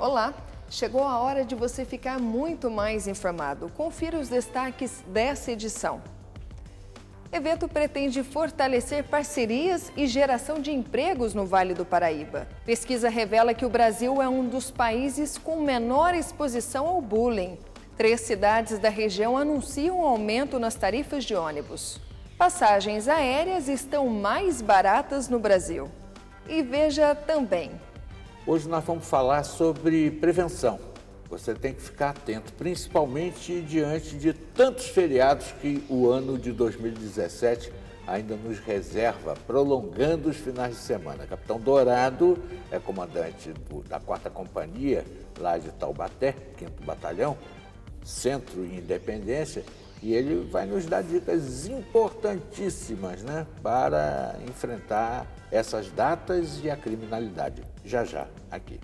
Olá, chegou a hora de você ficar muito mais informado. Confira os destaques dessa edição. Evento pretende fortalecer parcerias e geração de empregos no Vale do Paraíba. Pesquisa revela que o Brasil é um dos países com menor exposição ao bullying. Três cidades da região anunciam um aumento nas tarifas de ônibus. Passagens aéreas estão mais baratas no Brasil. E veja também: Hoje nós vamos falar sobre prevenção. Você tem que ficar atento, principalmente diante de tantos feriados que o ano de 2017 ainda nos reserva, prolongando os finais de semana. Capitão Dourado é comandante do, da 4 Companhia, lá de Taubaté, 5 Batalhão, Centro e Independência, e ele vai nos dar dicas importantíssimas né, para enfrentar essas datas e a criminalidade. Já já, aqui.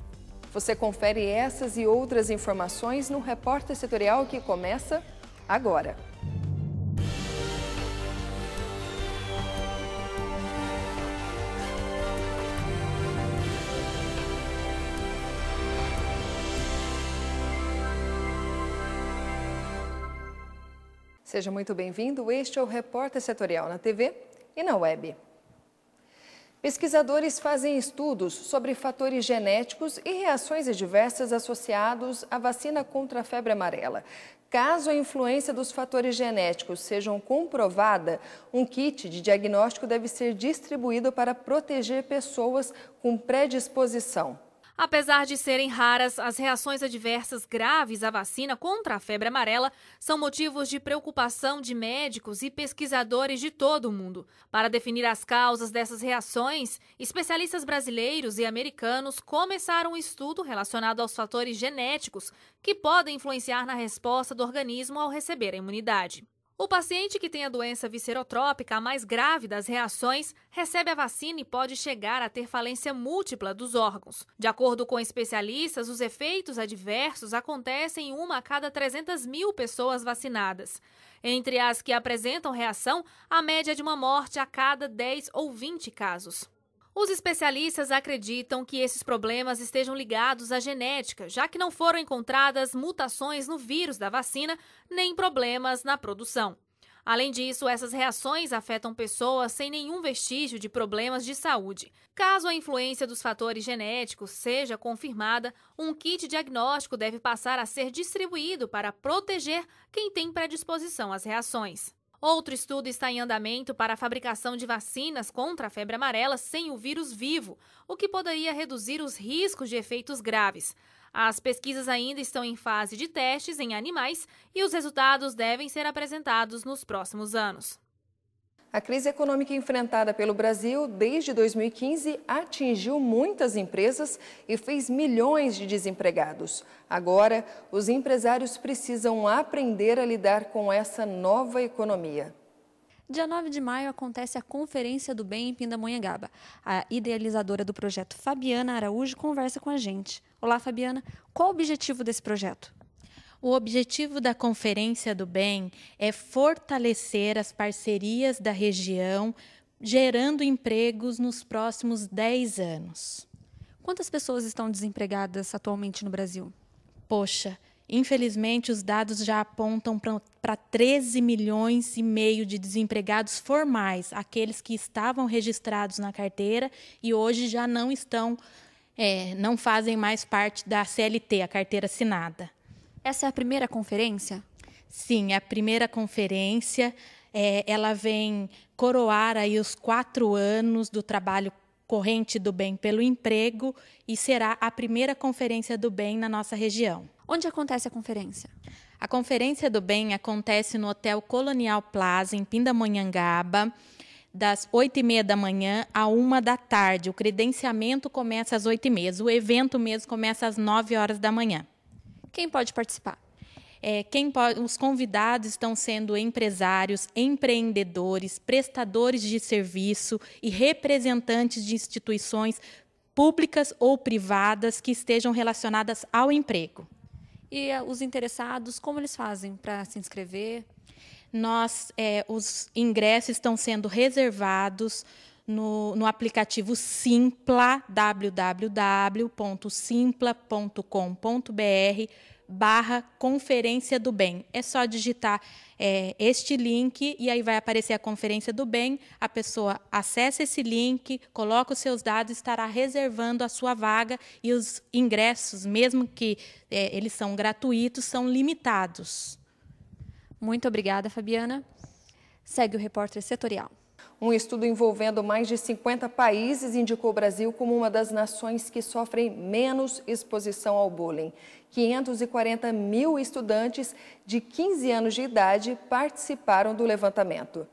Você confere essas e outras informações no repórter setorial que começa agora. Seja muito bem-vindo. Este é o Repórter Setorial na TV e na web. Pesquisadores fazem estudos sobre fatores genéticos e reações adversas associados à vacina contra a febre amarela. Caso a influência dos fatores genéticos sejam comprovada, um kit de diagnóstico deve ser distribuído para proteger pessoas com predisposição. Apesar de serem raras, as reações adversas graves à vacina contra a febre amarela são motivos de preocupação de médicos e pesquisadores de todo o mundo. Para definir as causas dessas reações, especialistas brasileiros e americanos começaram um estudo relacionado aos fatores genéticos que podem influenciar na resposta do organismo ao receber a imunidade. O paciente que tem a doença viscerotrópica, a mais grave das reações, recebe a vacina e pode chegar a ter falência múltipla dos órgãos. De acordo com especialistas, os efeitos adversos acontecem em uma a cada 300 mil pessoas vacinadas. Entre as que apresentam reação, a média é de uma morte a cada 10 ou 20 casos. Os especialistas acreditam que esses problemas estejam ligados à genética, já que não foram encontradas mutações no vírus da vacina nem problemas na produção. Além disso, essas reações afetam pessoas sem nenhum vestígio de problemas de saúde. Caso a influência dos fatores genéticos seja confirmada, um kit diagnóstico deve passar a ser distribuído para proteger quem tem predisposição às reações. Outro estudo está em andamento para a fabricação de vacinas contra a febre amarela sem o vírus vivo, o que poderia reduzir os riscos de efeitos graves. As pesquisas ainda estão em fase de testes em animais e os resultados devem ser apresentados nos próximos anos. A crise econômica enfrentada pelo Brasil desde 2015 atingiu muitas empresas e fez milhões de desempregados. Agora, os empresários precisam aprender a lidar com essa nova economia. Dia 9 de maio acontece a Conferência do Bem em Pindamonhangaba. A idealizadora do projeto, Fabiana Araújo, conversa com a gente. Olá, Fabiana. Qual o objetivo desse projeto? O objetivo da Conferência do Bem é fortalecer as parcerias da região, gerando empregos nos próximos 10 anos. Quantas pessoas estão desempregadas atualmente no Brasil? Poxa, infelizmente os dados já apontam para 13 milhões e meio de desempregados formais, aqueles que estavam registrados na carteira e hoje já não estão, é, não fazem mais parte da CLT, a carteira assinada. Essa é a primeira conferência? Sim, é a primeira conferência. É, ela vem coroar aí os quatro anos do trabalho corrente do bem pelo emprego e será a primeira conferência do bem na nossa região. Onde acontece a conferência? A conferência do bem acontece no Hotel Colonial Plaza em Pindamonhangaba das 8 e meia da manhã a 1 da tarde. O credenciamento começa às 8 e meia. O evento mesmo começa às 9 horas da manhã. Quem pode participar? É, quem pode, os convidados estão sendo empresários, empreendedores, prestadores de serviço e representantes de instituições públicas ou privadas que estejam relacionadas ao emprego. E eh, os interessados, como eles fazem para se inscrever? Nós, é, os ingressos estão sendo reservados no, no aplicativo Simpla, www.simpla.com.br barra Conferência do Bem. É só digitar é, este link e aí vai aparecer a Conferência do Bem. A pessoa acessa esse link, coloca os seus dados, estará reservando a sua vaga e os ingressos, mesmo que é, eles são gratuitos, são limitados. Muito obrigada, Fabiana. Segue o repórter setorial. Um estudo envolvendo mais de 50 países indicou o Brasil como uma das nações que sofrem menos exposição ao bullying. 540 mil estudantes de 15 anos de idade participaram do levantamento.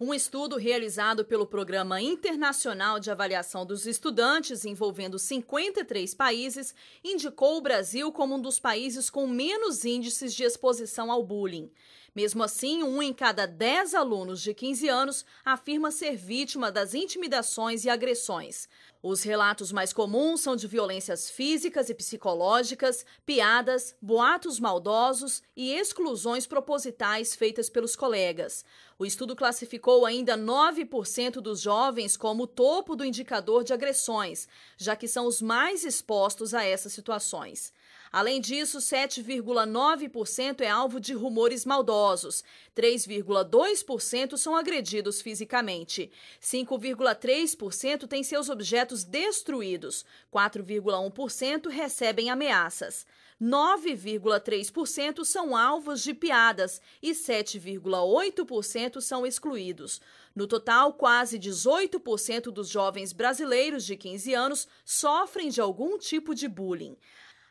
Um estudo realizado pelo Programa Internacional de Avaliação dos Estudantes, envolvendo 53 países, indicou o Brasil como um dos países com menos índices de exposição ao bullying. Mesmo assim, um em cada dez alunos de 15 anos afirma ser vítima das intimidações e agressões. Os relatos mais comuns são de violências físicas e psicológicas, piadas, boatos maldosos e exclusões propositais feitas pelos colegas. O estudo classificou ainda 9% dos jovens como topo do indicador de agressões, já que são os mais expostos a essas situações. Além disso, 7,9% é alvo de rumores maldosos, 3,2% são agredidos fisicamente, 5,3% têm seus objetos destruídos, 4,1% recebem ameaças. 9,3% são alvos de piadas e 7,8% são excluídos. No total, quase 18% dos jovens brasileiros de 15 anos sofrem de algum tipo de bullying.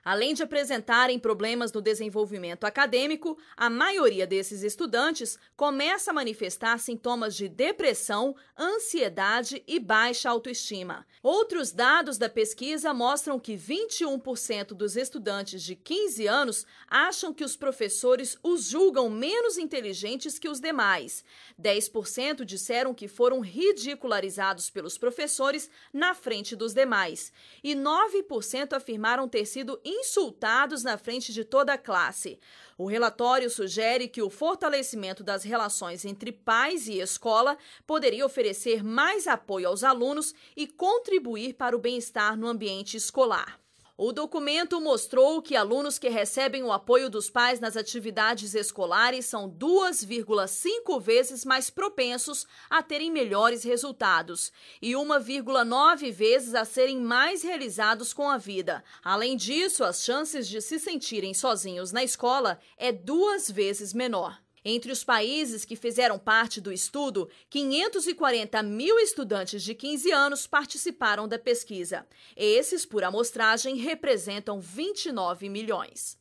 Além de apresentarem problemas no desenvolvimento acadêmico, a maioria desses estudantes começa a manifestar sintomas de depressão, ansiedade e baixa autoestima. Outros dados da pesquisa mostram que 21% dos estudantes de 15 anos acham que os professores os julgam menos inteligentes que os demais. 10% disseram que foram ridicularizados pelos professores na frente dos demais. E 9% afirmaram ter sido insultados na frente de toda a classe. O relatório sugere que o fortalecimento das relações entre pais e escola poderia oferecer mais apoio aos alunos e contribuir para o bem-estar no ambiente escolar. O documento mostrou que alunos que recebem o apoio dos pais nas atividades escolares são 2,5 vezes mais propensos a terem melhores resultados e 1,9 vezes a serem mais realizados com a vida. Além disso, as chances de se sentirem sozinhos na escola é duas vezes menor. Entre os países que fizeram parte do estudo, 540 mil estudantes de 15 anos participaram da pesquisa. Esses, por amostragem, representam 29 milhões.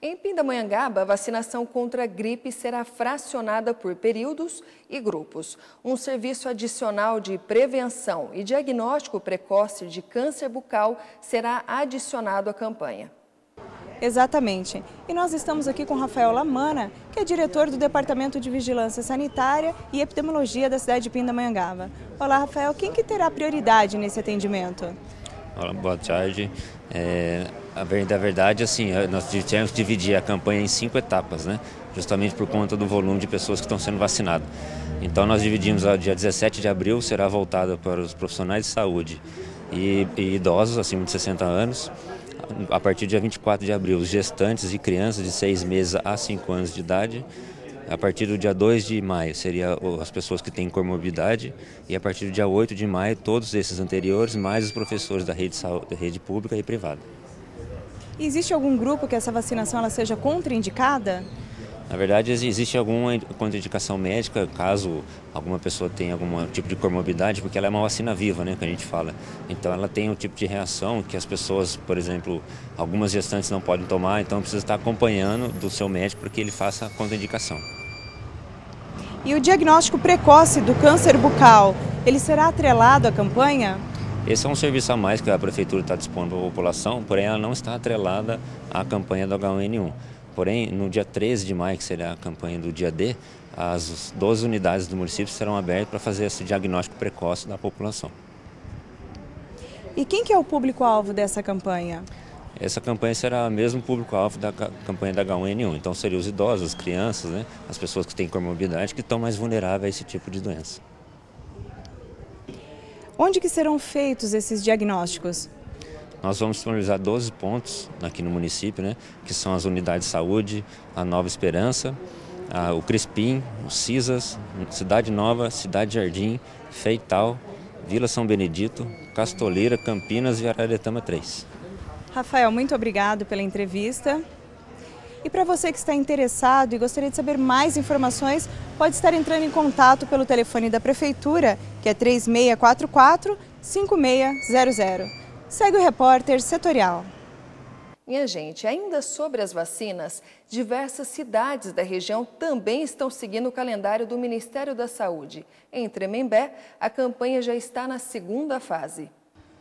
Em Pindamonhangaba, a vacinação contra a gripe será fracionada por períodos e grupos. Um serviço adicional de prevenção e diagnóstico precoce de câncer bucal será adicionado à campanha. Exatamente. E nós estamos aqui com Rafael Lamana, que é diretor do Departamento de Vigilância Sanitária e Epidemiologia da cidade de Pindamonhangaba. Olá, Rafael. Quem que terá prioridade nesse atendimento? Olá, boa tarde. É, a verdade, assim, é, nós tivemos que dividir a campanha em cinco etapas, né? Justamente por conta do volume de pessoas que estão sendo vacinadas. Então, nós dividimos, ó, dia 17 de abril será voltada para os profissionais de saúde e, e idosos acima de 60 anos a partir do dia 24 de abril, os gestantes e crianças de 6 meses a 5 anos de idade. A partir do dia 2 de maio seria as pessoas que têm comorbidade e a partir do dia 8 de maio todos esses anteriores, mais os professores da rede, da rede pública e privada. Existe algum grupo que essa vacinação ela seja contraindicada? Na verdade, existe alguma contraindicação médica caso alguma pessoa tenha algum tipo de comorbidade, porque ela é uma vacina viva, né, que a gente fala. Então, ela tem um tipo de reação que as pessoas, por exemplo, algumas gestantes não podem tomar, então precisa estar acompanhando do seu médico para que ele faça a contraindicação. E o diagnóstico precoce do câncer bucal, ele será atrelado à campanha? Esse é um serviço a mais que a prefeitura está dispondo para a população, porém ela não está atrelada à campanha do H1N1. Porém, no dia 13 de maio, que será a campanha do dia D, as 12 unidades do município serão abertas para fazer esse diagnóstico precoce da população. E quem que é o público-alvo dessa campanha? Essa campanha será o mesmo público-alvo da campanha da H1N1, então seriam os idosos, as crianças, né? as pessoas que têm comorbidade, que estão mais vulneráveis a esse tipo de doença. Onde que serão feitos esses diagnósticos? Nós vamos disponibilizar 12 pontos aqui no município, né, que são as unidades de saúde, a Nova Esperança, a, o Crispim, o Cisas, Cidade Nova, Cidade Jardim, Feital, Vila São Benedito, Castoleira, Campinas e Araretama 3. Rafael, muito obrigado pela entrevista. E para você que está interessado e gostaria de saber mais informações, pode estar entrando em contato pelo telefone da Prefeitura, que é 3644 5600. Segue o repórter setorial. Minha gente, ainda sobre as vacinas, diversas cidades da região também estão seguindo o calendário do Ministério da Saúde. Em Tremembé, a campanha já está na segunda fase.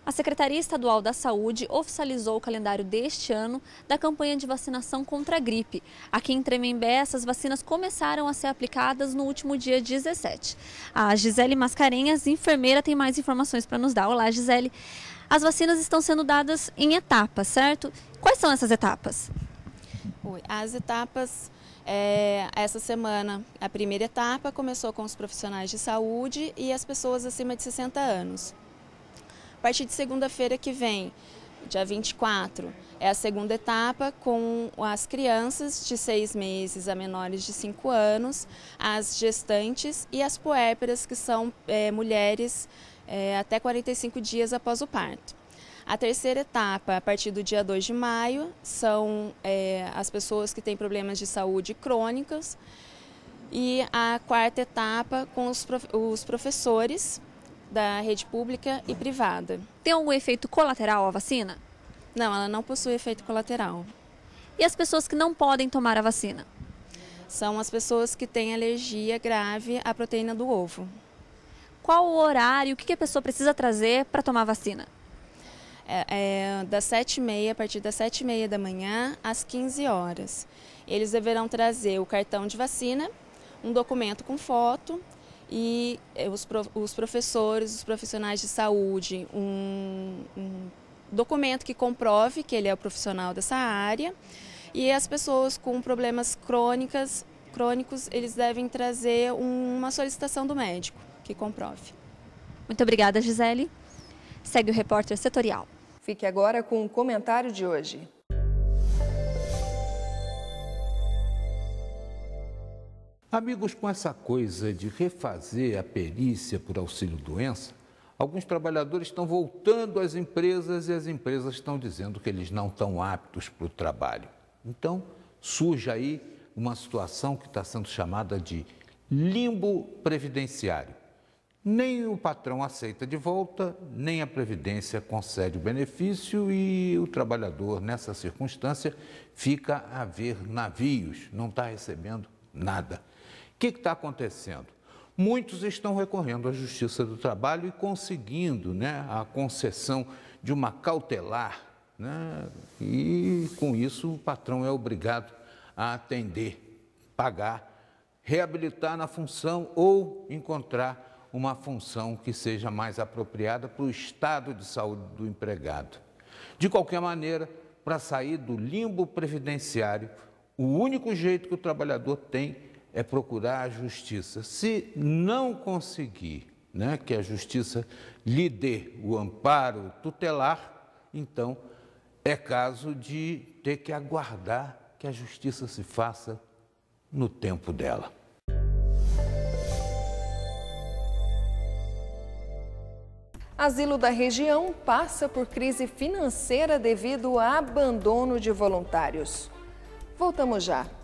A Secretaria Estadual da Saúde oficializou o calendário deste ano da campanha de vacinação contra a gripe. Aqui em Tremembé, essas vacinas começaram a ser aplicadas no último dia 17. A Gisele Mascarenhas, enfermeira, tem mais informações para nos dar. Olá, Gisele as vacinas estão sendo dadas em etapas, certo? Quais são essas etapas? As etapas é, essa semana, a primeira etapa começou com os profissionais de saúde e as pessoas acima de 60 anos. A partir de segunda-feira que vem, dia 24, é a segunda etapa com as crianças de seis meses a menores de 5 anos, as gestantes e as puérperas, que são é, mulheres é, até 45 dias após o parto. A terceira etapa, a partir do dia 2 de maio, são é, as pessoas que têm problemas de saúde crônicos. E a quarta etapa, com os, prof os professores da rede pública e privada. Tem algum efeito colateral a vacina? Não, ela não possui efeito colateral. E as pessoas que não podem tomar a vacina? São as pessoas que têm alergia grave à proteína do ovo qual o horário, o que, que a pessoa precisa trazer para tomar a vacina? É, é, das 7 a partir das 7h30 da manhã às 15 horas. Eles deverão trazer o cartão de vacina, um documento com foto e é, os, os professores, os profissionais de saúde, um, um documento que comprove que ele é o profissional dessa área. E as pessoas com problemas crônicas, crônicos, eles devem trazer uma solicitação do médico que comprove. Muito obrigada, Gisele. Segue o repórter setorial. Fique agora com o comentário de hoje. Amigos, com essa coisa de refazer a perícia por auxílio-doença, alguns trabalhadores estão voltando às empresas e as empresas estão dizendo que eles não estão aptos para o trabalho. Então, surge aí uma situação que está sendo chamada de limbo previdenciário. Nem o patrão aceita de volta, nem a Previdência concede o benefício e o trabalhador, nessa circunstância, fica a ver navios, não está recebendo nada. O que está acontecendo? Muitos estão recorrendo à Justiça do Trabalho e conseguindo né, a concessão de uma cautelar, né, e com isso o patrão é obrigado a atender, pagar, reabilitar na função ou encontrar uma função que seja mais apropriada para o estado de saúde do empregado. De qualquer maneira, para sair do limbo previdenciário, o único jeito que o trabalhador tem é procurar a justiça. Se não conseguir né, que a justiça lhe dê o amparo tutelar, então é caso de ter que aguardar que a justiça se faça no tempo dela. Asilo da região passa por crise financeira devido ao abandono de voluntários. Voltamos já.